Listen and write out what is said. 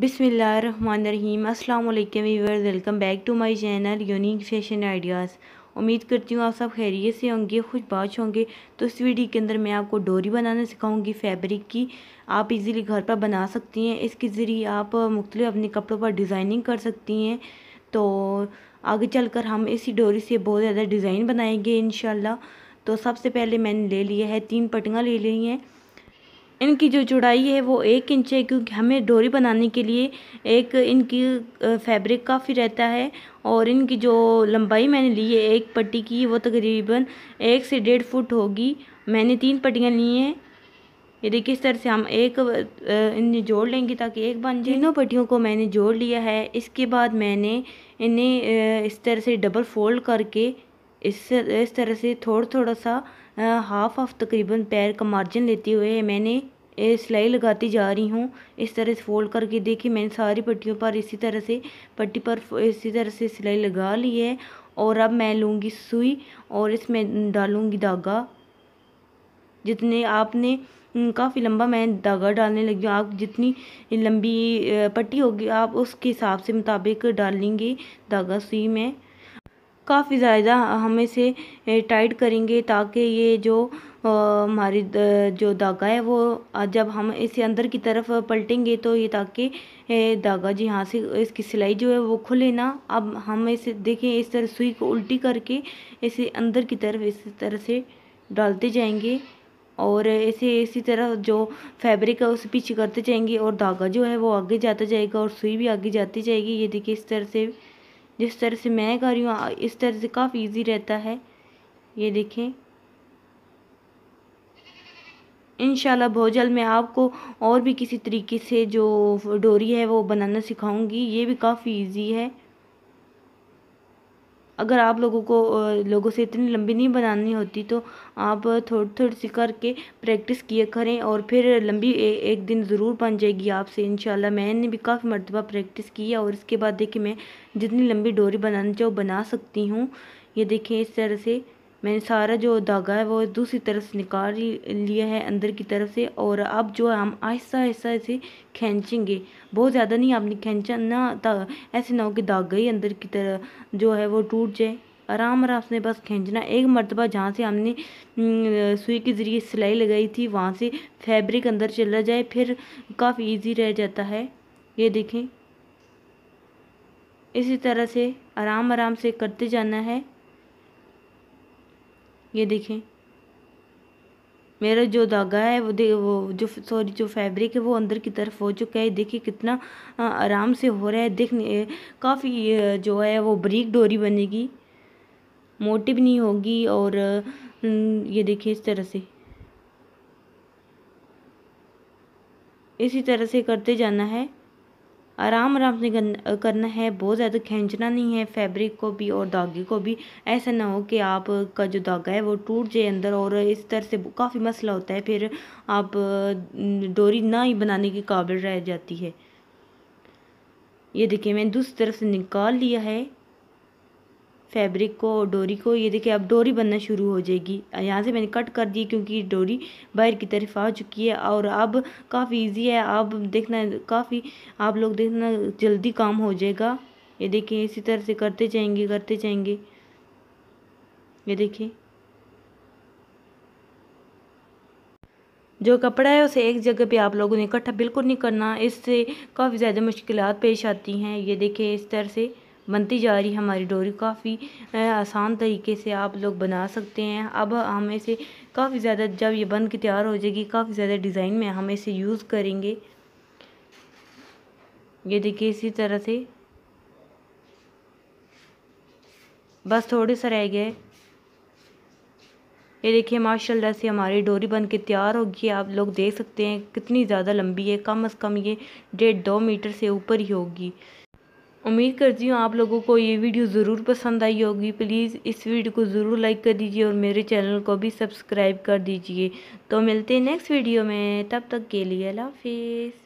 बिसमीम अल्लाम viewer welcome back to my channel unique fashion ideas उम्मीद करती हूँ आप सब खैरियत से होंगे खुश बाश होंगे तो इस वीडियो के अंदर मैं आपको डोरी बनाना सिखाऊंगी फैब्रिक की आप इजीली घर पर बना सकती हैं इसके ज़रिए आप मुख्तलि अपने कपड़ों पर डिज़ाइनिंग कर सकती हैं तो आगे कर हम इसी डोरी से बहुत ज़्यादा डिज़ाइन बनाएंगे इन तो सबसे पहले मैंने ले लिया है तीन पटियाँ ले ली हैं इनकी जो चौड़ाई है वो एक इंच है क्योंकि हमें डोरी बनाने के लिए एक इनकी फैब्रिक काफ़ी रहता है और इनकी जो लंबाई मैंने ली है एक पट्टी की वो तकरीबन एक से डेढ़ फुट होगी मैंने तीन पट्टियाँ ली हैं ये देखिए इस तरह से हम एक इन्हें जोड़ लेंगे ताकि एक बन जाए तीनों पट्टियों को मैंने जोड़ लिया है इसके बाद मैंने इन्हें इस तरह से डबल फोल्ड करके इससे इस तरह से थोड़ा थोड़ा सा हाफ हाफ तकरीबन पैर का मार्जिन लेते हुए मैंने सिलाई लगाती जा रही हूँ इस तरह से फोल्ड करके देखिए मैंने सारी पट्टियों पर इसी तरह से पट्टी पर इसी तरह से सिलाई लगा ली है और अब मैं लूँगी सुई और इसमें डालूँगी धागा जितने आपने काफ़ी लंबा मैं धागा डालने लगी हूँ आप जितनी लंबी पट्टी होगी आप उसके हिसाब से मुताबिक डालेंगे धागा सुई में काफ़ी ज़्यादा हम इसे टाइट करेंगे ताकि ये जो हमारी जो धागा है वो जब हम इसे अंदर की तरफ पलटेंगे तो ये ताकि धागा जी यहाँ से इसकी सिलाई जो है वो खुले ना अब हम इसे देखें इस तरह सुई को उल्टी करके इसे अंदर की तरफ इस तरह से डालते जाएंगे और ऐसे इसी तरह जो फैब्रिक है उसे पीछे करते जाएंगे और धागा जो है वो आगे जाता जाएगा और सुई भी आगे जाती जाएगी ये देखिए इस तरह से जिस तरह से मैं कर रही हूँ इस तरह से काफ़ी इजी रहता है ये देखें इन बहुत जल्द मैं आपको और भी किसी तरीके से जो डोरी है वो बनाना सिखाऊंगी ये भी काफ़ी इजी है अगर आप लोगों को लोगों से इतनी लंबी नहीं बनानी होती तो आप थोड़ी थोड़ी सी करके प्रैक्टिस किया करें और फिर लंबी ए, एक दिन ज़रूर बन जाएगी आपसे शाला मैंने भी काफ़ी मरतबा प्रैक्टिस की है और इसके बाद देखिए मैं जितनी लंबी डोरी बनानी चाहूँ बना सकती हूँ ये देखें इस तरह से मैंने सारा जो धागा है वो दूसरी तरफ से निकाल लिया है अंदर की तरफ से और अब जो है हम आहिस्ता आहिस्ता इसे खींचेंगे बहुत ज़्यादा नहीं आपने खींचा ना ऐसे ना हो कि धागा ही अंदर की तरह जो है वो टूट जाए आराम आराम से बस खींचना एक मरतबा जहाँ से हमने सुई के ज़रिए सिलाई लगाई थी वहाँ से फैब्रिक अंदर चला जाए फिर काफ़ी ईजी रह जाता है ये देखें इसी तरह से आराम आराम से करते जाना है ये देखें मेरा जो धागा है वो दे वो जो सॉरी जो फैब्रिक है वो अंदर की तरफ हो चुका है देखिए कितना आराम से हो रहा है देखने काफ़ी जो है वो ब्रीक डोरी बनेगी मोटी भी नहीं होगी और ये देखिए इस तरह से इसी तरह से करते जाना है आराम आराम से करना है बहुत ज़्यादा खींचना नहीं है फैब्रिक को भी और धागे को भी ऐसा ना हो कि आप का जो धागा है वो टूट जाए अंदर और इस तरह से काफ़ी मसला होता है फिर आप डोरी ना ही बनाने के काबिल रह जाती है ये देखिए मैंने दूसरी तरफ से निकाल लिया है फैब्रिक को और डोरी को ये देखिए अब डोरी बनना शुरू हो जाएगी यहाँ से मैंने कट कर दी क्योंकि डोरी बाहर की तरफ आ चुकी है और अब काफ़ी इजी है अब देखना काफ़ी आप लोग देखना जल्दी काम हो जाएगा ये देखिए इसी तरह से करते जाएंगे करते जाएंगे ये देखिए जो कपड़ा है उसे एक जगह पे आप लोगों ने इकट्ठा बिल्कुल नहीं करना इससे काफ़ी ज़्यादा मुश्किल पेश आती हैं ये देखिए इस तरह से बनती जा रही है हमारी डोरी काफ़ी आसान तरीके से आप लोग बना सकते हैं अब हम इसे काफ़ी ज़्यादा जब ये बन के तैयार हो जाएगी काफ़ी ज़्यादा डिज़ाइन में हम इसे यूज़ करेंगे ये देखिए इसी तरह से बस थोड़े से रह गए ये देखिए माशाल्लाह से हमारी डोरी बन के तैयार होगी आप लोग देख सकते हैं कितनी ज़्यादा लंबी है कम से कम ये डेढ़ दो मीटर से ऊपर ही होगी उम्मीद करती हूँ आप लोगों को ये वीडियो ज़रूर पसंद आई होगी प्लीज़ इस वीडियो को ज़रूर लाइक कर दीजिए और मेरे चैनल को भी सब्सक्राइब कर दीजिए तो मिलते हैं नेक्स्ट वीडियो में तब तक के लिए अल्लाह हाफिज़